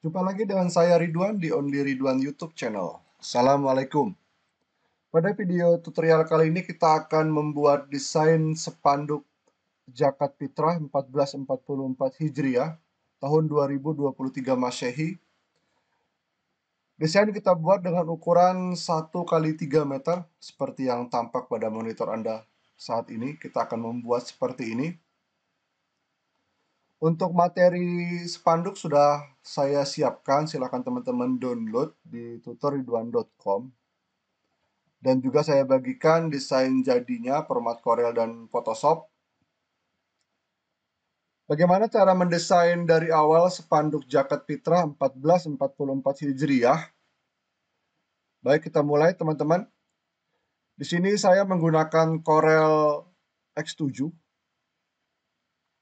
Jumpa lagi dengan saya Ridwan di Only Ridwan YouTube channel. Assalamualaikum. Pada video tutorial kali ini kita akan membuat desain sepanduk Jakat Fitrah 1444 Hijriah tahun 2023 Masehi. Desain kita buat dengan ukuran 1 x 3 meter seperti yang tampak pada monitor Anda saat ini. Kita akan membuat seperti ini. Untuk materi spanduk sudah saya siapkan, silakan teman-teman download di tutorridwan.com. Dan juga saya bagikan desain jadinya, format Corel dan Photoshop. Bagaimana cara mendesain dari awal spanduk jaket Pitra 1444 Hijriah? Baik, kita mulai teman-teman. Di sini saya menggunakan Corel X7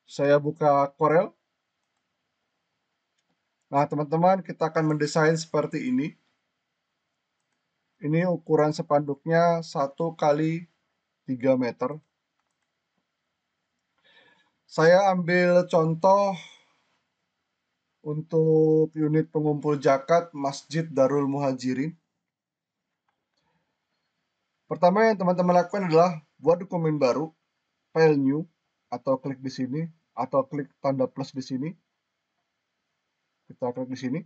saya buka Corel. Nah, teman-teman, kita akan mendesain seperti ini. Ini ukuran sepanduknya 1 kali 3 meter. Saya ambil contoh untuk unit pengumpul zakat Masjid Darul Muhajirin. Pertama yang teman-teman lakukan adalah buat dokumen baru, file new, atau klik di sini, atau klik tanda plus di sini. Kita klik di sini.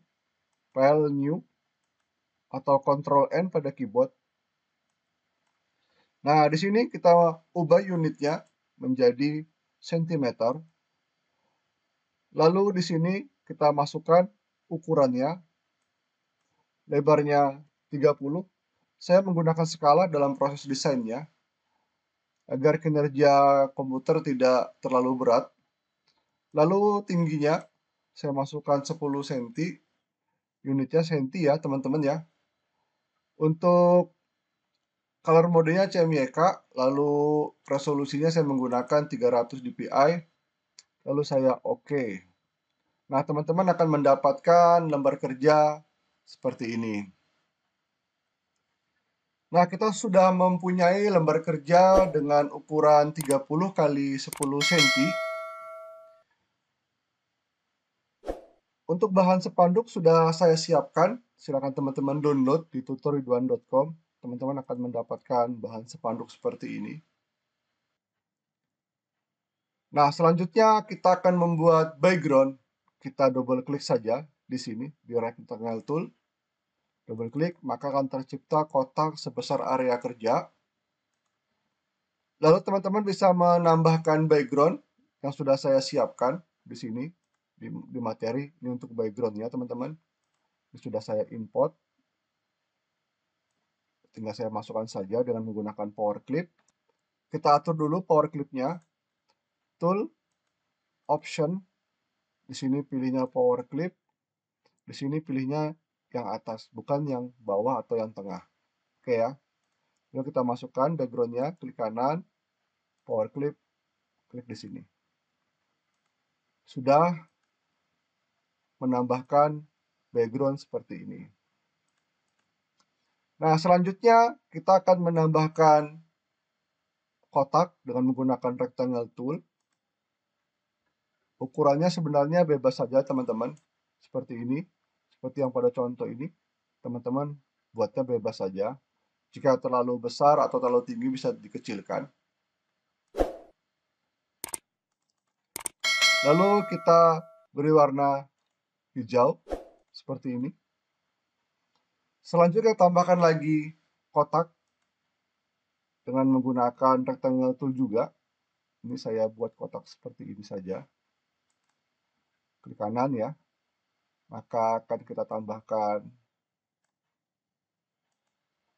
File new atau Ctrl N pada keyboard. Nah, di sini kita ubah unitnya menjadi sentimeter. Lalu di sini kita masukkan ukurannya. Lebarnya 30. Saya menggunakan skala dalam proses desainnya agar kinerja komputer tidak terlalu berat Lalu tingginya saya masukkan 10 cm. Unitnya cm ya, teman-teman ya. Untuk color modenya CMYK, lalu resolusinya saya menggunakan 300 dpi. Lalu saya oke. Okay. Nah, teman-teman akan mendapatkan lembar kerja seperti ini. Nah, kita sudah mempunyai lembar kerja dengan ukuran 30 x 10 cm. Untuk bahan sepanduk sudah saya siapkan, silakan teman-teman download di tutorialiduan.com. Teman-teman akan mendapatkan bahan sepanduk seperti ini. Nah, selanjutnya kita akan membuat background. Kita double klik saja di sini di rectangle tool. Double klik, maka akan tercipta kotak sebesar area kerja. Lalu teman-teman bisa menambahkan background yang sudah saya siapkan di sini di, di materi ini untuk backgroundnya teman-teman sudah saya import tinggal saya masukkan saja dengan menggunakan power clip kita atur dulu power clipnya tool option di sini pilihnya power clip di sini pilihnya yang atas bukan yang bawah atau yang tengah oke ya lalu kita masukkan backgroundnya klik kanan power clip klik di sini sudah menambahkan background seperti ini. Nah, selanjutnya kita akan menambahkan kotak dengan menggunakan rectangle tool. Ukurannya sebenarnya bebas saja, teman-teman. Seperti ini, seperti yang pada contoh ini. Teman-teman buatnya bebas saja. Jika terlalu besar atau terlalu tinggi bisa dikecilkan. Lalu kita beri warna hijau seperti ini. Selanjutnya tambahkan lagi kotak dengan menggunakan rectangle tool juga. Ini saya buat kotak seperti ini saja. Klik kanan ya. Maka akan kita tambahkan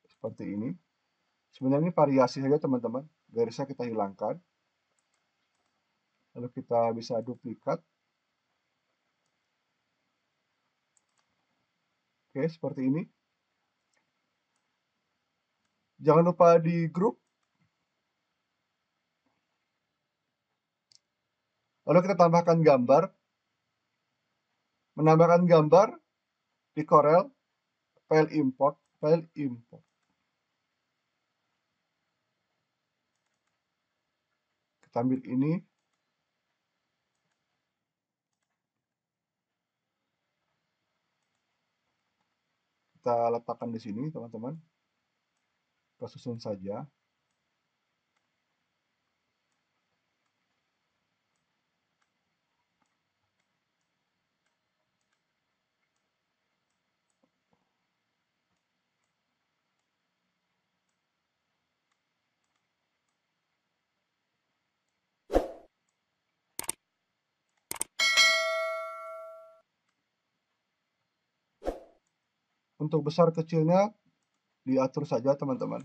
seperti ini. Sebenarnya ini variasi saja teman-teman. Garisnya kita hilangkan. Lalu kita bisa duplikat Oke, seperti ini. Jangan lupa di grup. Lalu kita tambahkan gambar. Menambahkan gambar di Corel, file import, file import. Kita ambil ini, kita letakkan di sini teman-teman kita susun saja Untuk besar kecilnya diatur saja teman-teman.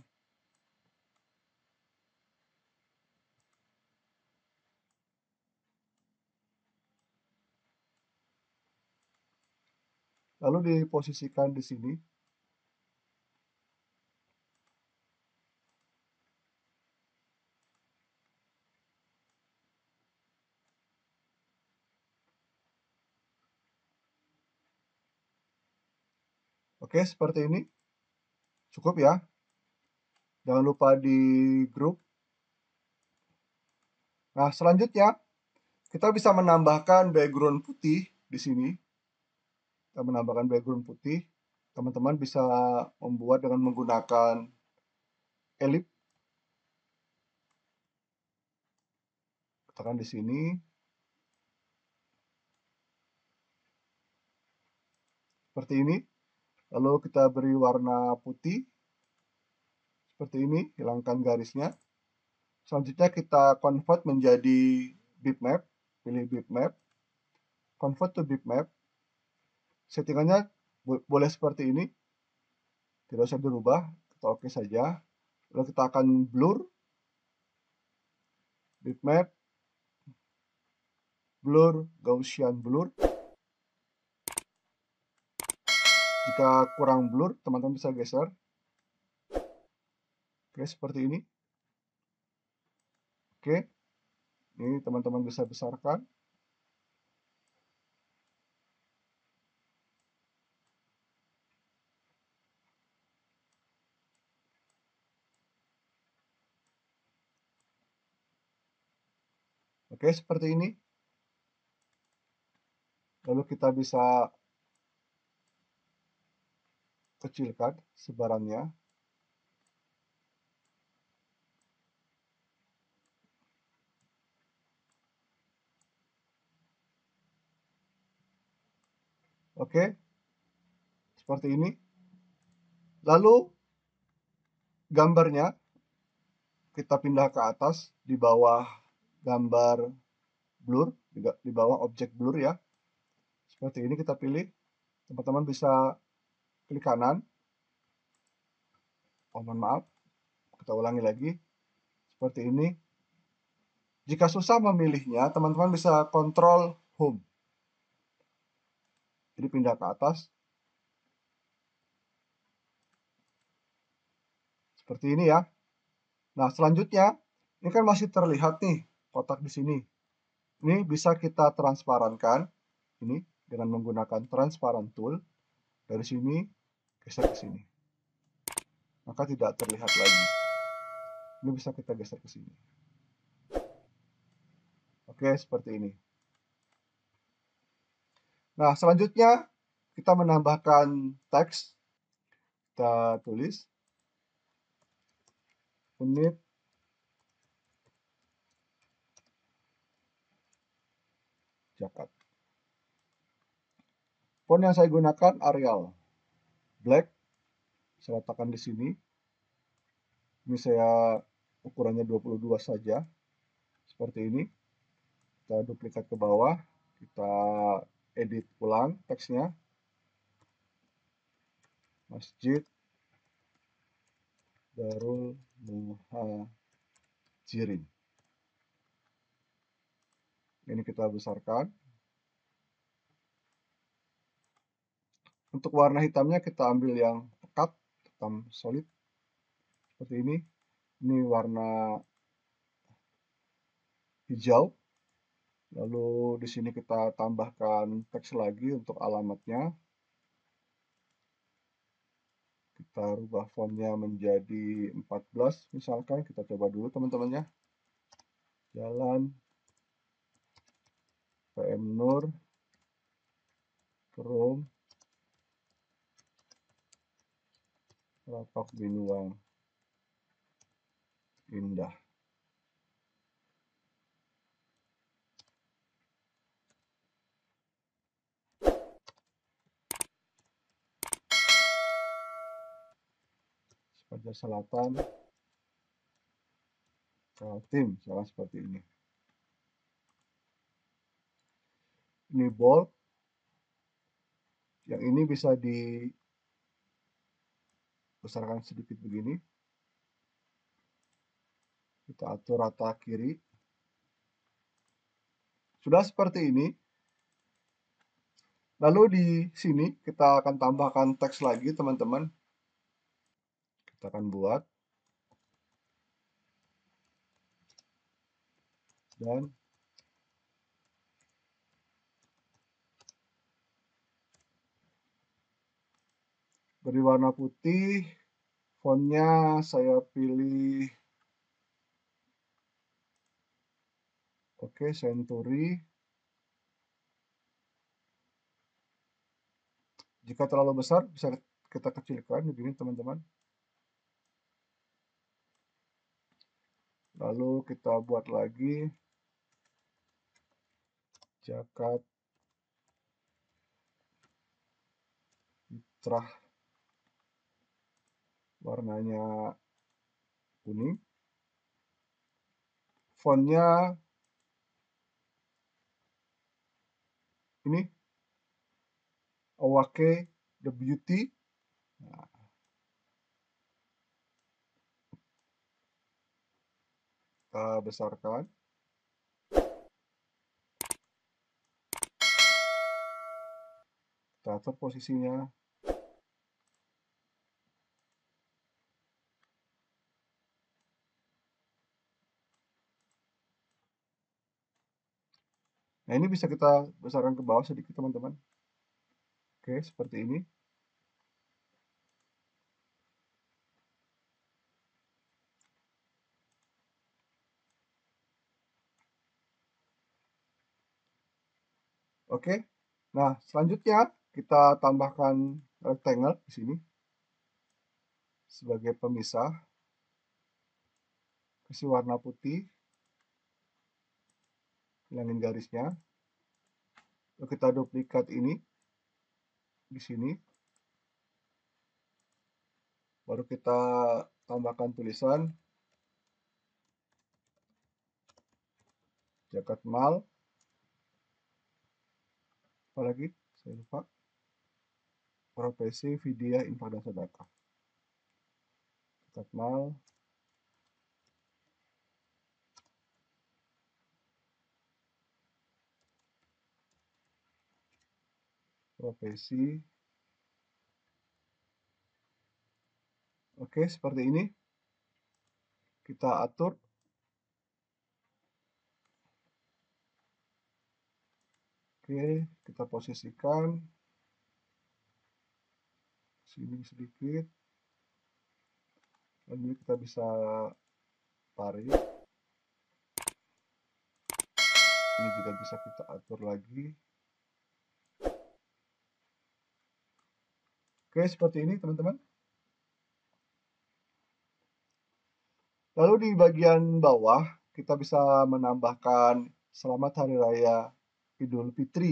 Lalu diposisikan di sini. Oke, seperti ini. Cukup ya. Jangan lupa di grup. Nah, selanjutnya kita bisa menambahkan background putih di sini. Kita menambahkan background putih. Teman-teman bisa membuat dengan menggunakan elip. Tekan di sini. Seperti ini. Lalu kita beri warna putih. Seperti ini, hilangkan garisnya. Selanjutnya kita convert menjadi bitmap. Pilih bitmap. Convert to bitmap. Settingannya boleh seperti ini. Tidak usah berubah Kita oke okay saja. Lalu kita akan blur. Bitmap. Blur. Gaussian blur. Jika kurang blur, teman-teman bisa geser. Oke, seperti ini. Oke. Ini teman-teman bisa besarkan. Oke, seperti ini. Lalu kita bisa kecilkan sebarannya Oke, seperti ini. Lalu gambarnya kita pindah ke atas di bawah gambar blur, di bawah objek blur ya. Seperti ini kita pilih. Teman-teman bisa klik kanan oh mohon maaf kita ulangi lagi seperti ini jika susah memilihnya teman-teman bisa kontrol home jadi pindah ke atas seperti ini ya nah selanjutnya ini kan masih terlihat nih kotak di sini ini bisa kita transparankan ini dengan menggunakan transparent tool dari sini geser ke sini. Maka tidak terlihat lagi. Ini bisa kita geser ke sini. Oke, seperti ini. Nah, selanjutnya kita menambahkan teks. Kita tulis unit Jakarta. Font yang saya gunakan Arial black saya letakkan di sini ini saya ukurannya 22 saja seperti ini kita duplikat ke bawah kita edit ulang teksnya masjid Darul Muhajirin ini kita besarkan Untuk warna hitamnya kita ambil yang pekat, hitam solid. Seperti ini. Ini warna hijau. Lalu di sini kita tambahkan teks lagi untuk alamatnya. Kita rubah fontnya menjadi 14 misalkan. Kita coba dulu teman teman ya. Jalan PM Nur Chrome lapak binuang indah Sumatera Selatan Kaltim salah seperti ini ini bolt, yang ini bisa di besarkan sedikit begini kita atur rata kiri sudah seperti ini lalu di sini kita akan tambahkan teks lagi teman-teman kita akan buat dan beri warna putih fontnya saya pilih oke Century jika terlalu besar bisa kita kecilkan begini teman-teman lalu kita buat lagi jakat fitrah warnanya kuning fontnya ini Awake The Beauty nah. kita besarkan kita atur posisinya ini bisa kita besarkan ke bawah sedikit teman-teman. Oke, seperti ini. Oke. Nah, selanjutnya kita tambahkan rectangle di sini sebagai pemisah. Kasih warna putih. Hilangin garisnya kita duplikat ini di sini baru kita tambahkan tulisan jaket mal apalagi saya lupa profesi vidya infada sedekah jaket mal profesi. Oke, seperti ini. Kita atur. Oke, kita posisikan. Sini sedikit. Lalu kita bisa tarik. Ini juga bisa kita atur lagi. Oke, seperti ini teman-teman. Lalu di bagian bawah, kita bisa menambahkan Selamat Hari Raya Idul Fitri.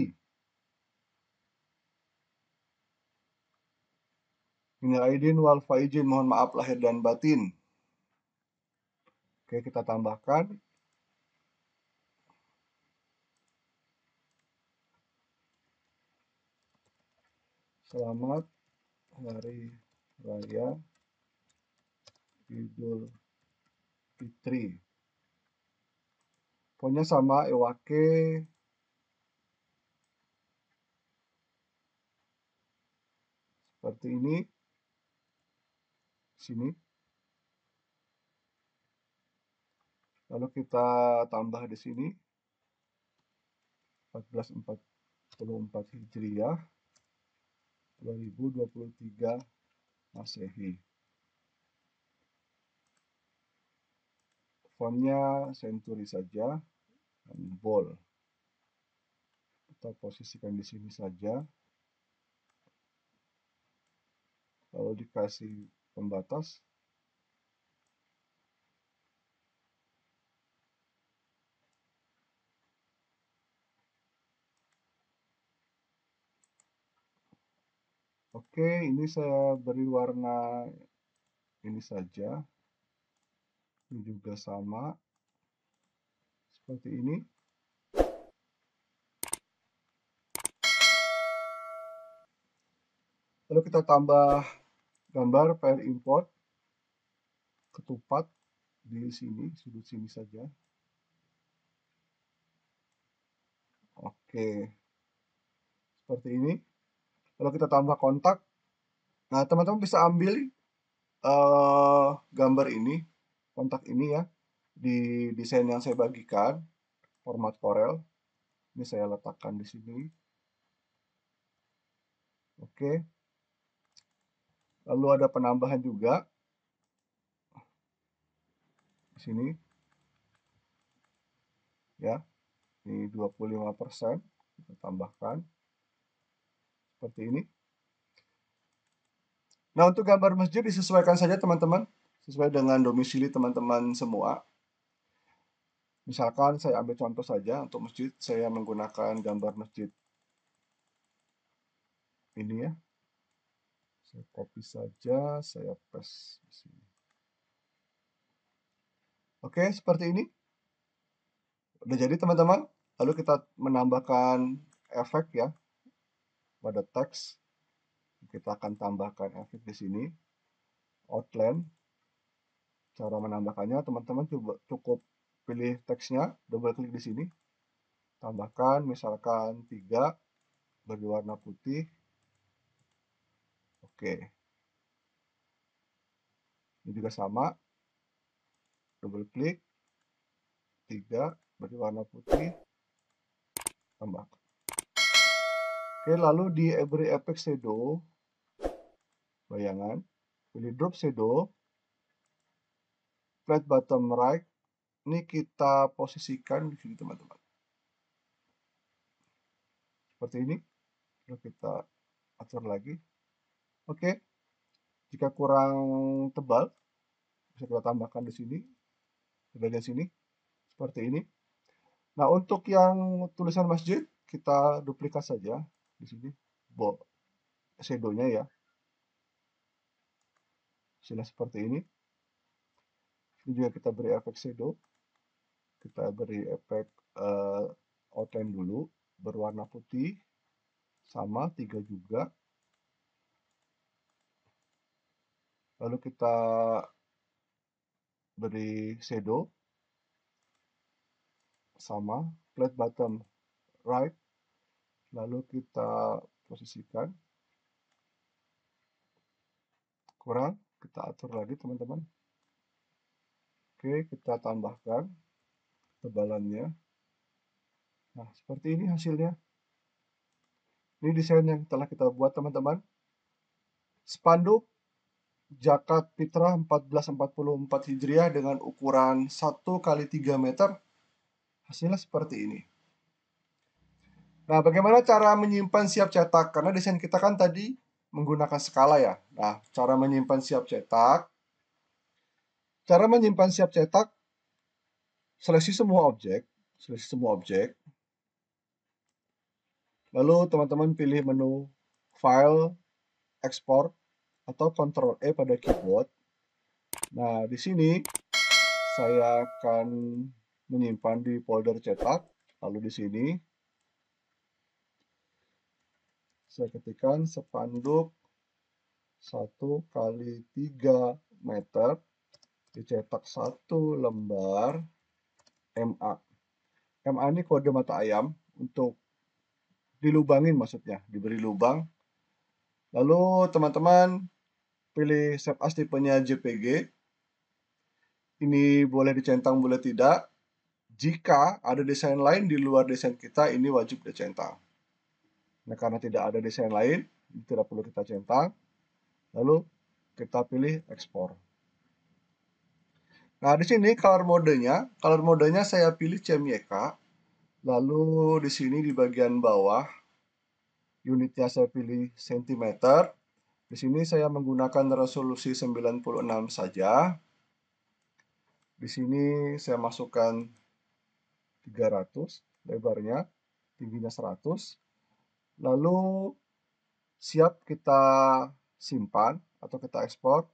Minal aidin wal faizin, mohon maaf lahir dan batin. Oke, kita tambahkan. Selamat hari raya Idul Fitri. punya sama Ewake seperti ini sini. Lalu kita tambah di sini 1444 Hijriah. 2023 Masehi. Fontnya Century saja, dan bold. Kita posisikan di sini saja. Kalau dikasih pembatas, Oke, ini saya beri warna ini saja. Ini juga sama. Seperti ini. Lalu kita tambah gambar file import ketupat di sini, sudut sini saja. Oke. Seperti ini. Lalu kita tambah kontak Nah, teman-teman bisa ambil uh, gambar ini, kontak ini ya, di desain yang saya bagikan, format Corel. Ini saya letakkan di sini. Oke. Lalu ada penambahan juga. Di sini. Ya. Ini 25% kita tambahkan. Seperti ini. Nah, untuk gambar masjid disesuaikan saja teman-teman, sesuai dengan domisili teman-teman semua. Misalkan saya ambil contoh saja untuk masjid, saya menggunakan gambar masjid ini ya. Saya copy saja, saya paste di sini. Oke, seperti ini. Udah jadi teman-teman. Lalu kita menambahkan efek ya pada teks kita akan tambahkan efek di sini outline cara menambahkannya teman-teman coba cukup pilih teksnya double klik di sini tambahkan misalkan tiga beri warna putih oke ini juga sama double klik tiga beri warna putih tambahkan Oke, lalu di every effect shadow bayangan pilih drop shadow flat bottom right ini kita posisikan di sini teman-teman seperti ini lalu kita atur lagi oke jika kurang tebal bisa kita tambahkan di sini di bagian sini seperti ini nah untuk yang tulisan masjid kita duplikat saja di sini bo shadownya ya hasilnya seperti ini ini juga kita beri efek shadow kita beri efek uh, eh, outline dulu berwarna putih sama tiga juga lalu kita beri shadow sama flat bottom right lalu kita posisikan kurang kita atur lagi teman-teman oke kita tambahkan tebalannya nah seperti ini hasilnya ini desain yang telah kita buat teman-teman spanduk Jakat Pitra 1444 Hijriah dengan ukuran 1 kali 3 meter hasilnya seperti ini. Nah, bagaimana cara menyimpan siap cetak? Karena desain kita kan tadi menggunakan skala ya. Nah, cara menyimpan siap cetak. Cara menyimpan siap cetak, seleksi semua objek, seleksi semua objek. Lalu teman-teman pilih menu File, Export, atau Ctrl E pada keyboard. Nah, di sini saya akan menyimpan di folder cetak, lalu di sini saya ketikkan spanduk 1 kali 3 meter dicetak satu lembar MA. MA ini kode mata ayam untuk dilubangin maksudnya, diberi lubang. Lalu teman-teman pilih shape as tipenya JPG. Ini boleh dicentang boleh tidak. Jika ada desain lain di luar desain kita, ini wajib dicentang. Nah, karena tidak ada desain lain, tidak perlu kita centang. Lalu kita pilih ekspor. Nah, di sini color modenya, color modenya saya pilih CMYK. Lalu di sini di bagian bawah unitnya saya pilih sentimeter. Di sini saya menggunakan resolusi 96 saja. Di sini saya masukkan 300 lebarnya, tingginya 100 lalu siap kita simpan atau kita ekspor.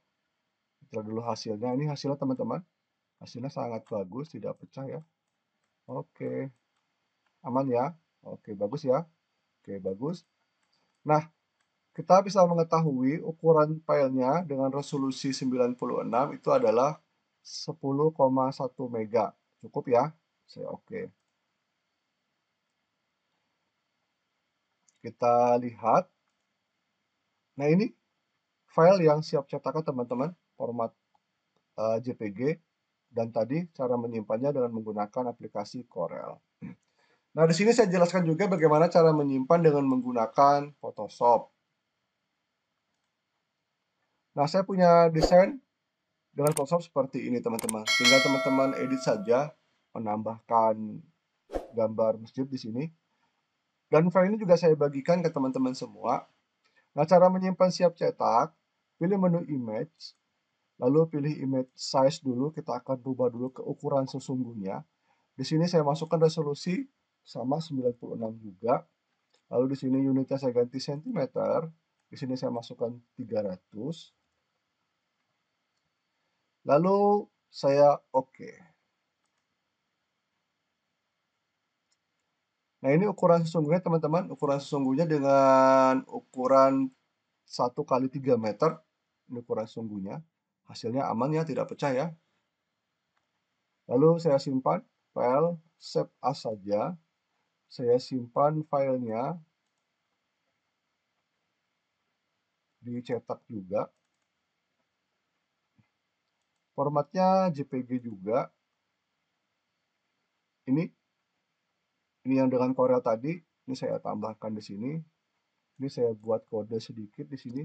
Kita dulu hasilnya. Ini hasilnya teman-teman. Hasilnya sangat bagus, tidak pecah ya. Oke. Aman ya. Oke, bagus ya. Oke, bagus. Nah, kita bisa mengetahui ukuran filenya dengan resolusi 96 itu adalah 10,1 mega. Cukup ya? Saya oke. Okay. Kita lihat. Nah, ini file yang siap cetakan teman-teman, format uh, eh, JPG. Dan tadi cara menyimpannya dengan menggunakan aplikasi Corel. Nah, di sini saya jelaskan juga bagaimana cara menyimpan dengan menggunakan Photoshop. Nah, saya punya desain dengan Photoshop seperti ini, teman-teman. Tinggal teman-teman edit saja, menambahkan gambar masjid di sini. Dan file ini juga saya bagikan ke teman-teman semua. Nah, cara menyimpan siap cetak, pilih menu image, lalu pilih image size dulu, kita akan rubah dulu ke ukuran sesungguhnya. Di sini saya masukkan resolusi sama 96 juga. Lalu di sini unitnya saya ganti cm. Di sini saya masukkan 300. Lalu saya oke. Okay. Nah ini ukuran sesungguhnya teman-teman, ukuran sesungguhnya dengan ukuran 1 kali 3 meter, ini ukuran sesungguhnya. Hasilnya aman ya, tidak pecah ya. Lalu saya simpan file save as saja. Saya simpan filenya dicetak juga. Formatnya JPG juga. Ini ini yang dengan Corel tadi ini saya tambahkan di sini ini saya buat kode sedikit di sini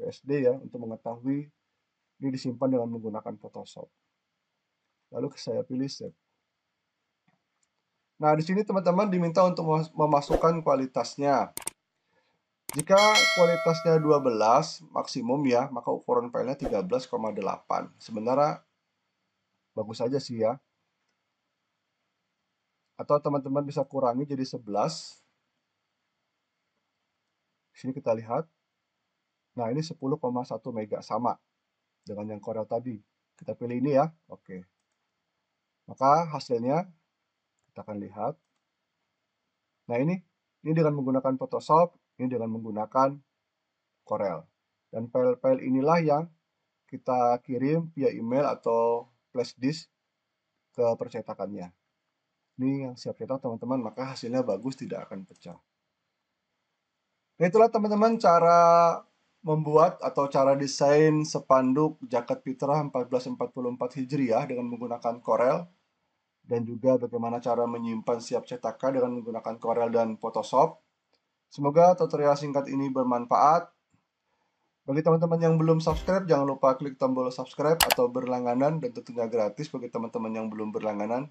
PSD ya untuk mengetahui ini disimpan dengan menggunakan Photoshop lalu saya pilih save nah di sini teman-teman diminta untuk memasukkan kualitasnya jika kualitasnya 12 maksimum ya maka ukuran filenya 13,8 sebenarnya bagus saja sih ya atau teman-teman bisa kurangi jadi 11 sini kita lihat nah ini 10,1 mega sama dengan yang Corel tadi kita pilih ini ya oke maka hasilnya kita akan lihat nah ini ini dengan menggunakan Photoshop ini dengan menggunakan Corel dan file-file inilah yang kita kirim via email atau flash disk ke percetakannya ini yang siap cetak teman-teman maka hasilnya bagus tidak akan pecah nah, itulah teman-teman cara membuat atau cara desain sepanduk jaket fitrah 1444 Hijriah dengan menggunakan korel dan juga bagaimana cara menyimpan siap cetaka dengan menggunakan korel dan Photoshop. Semoga tutorial singkat ini bermanfaat. Bagi teman-teman yang belum subscribe, jangan lupa klik tombol subscribe atau berlangganan dan tentunya gratis bagi teman-teman yang belum berlangganan.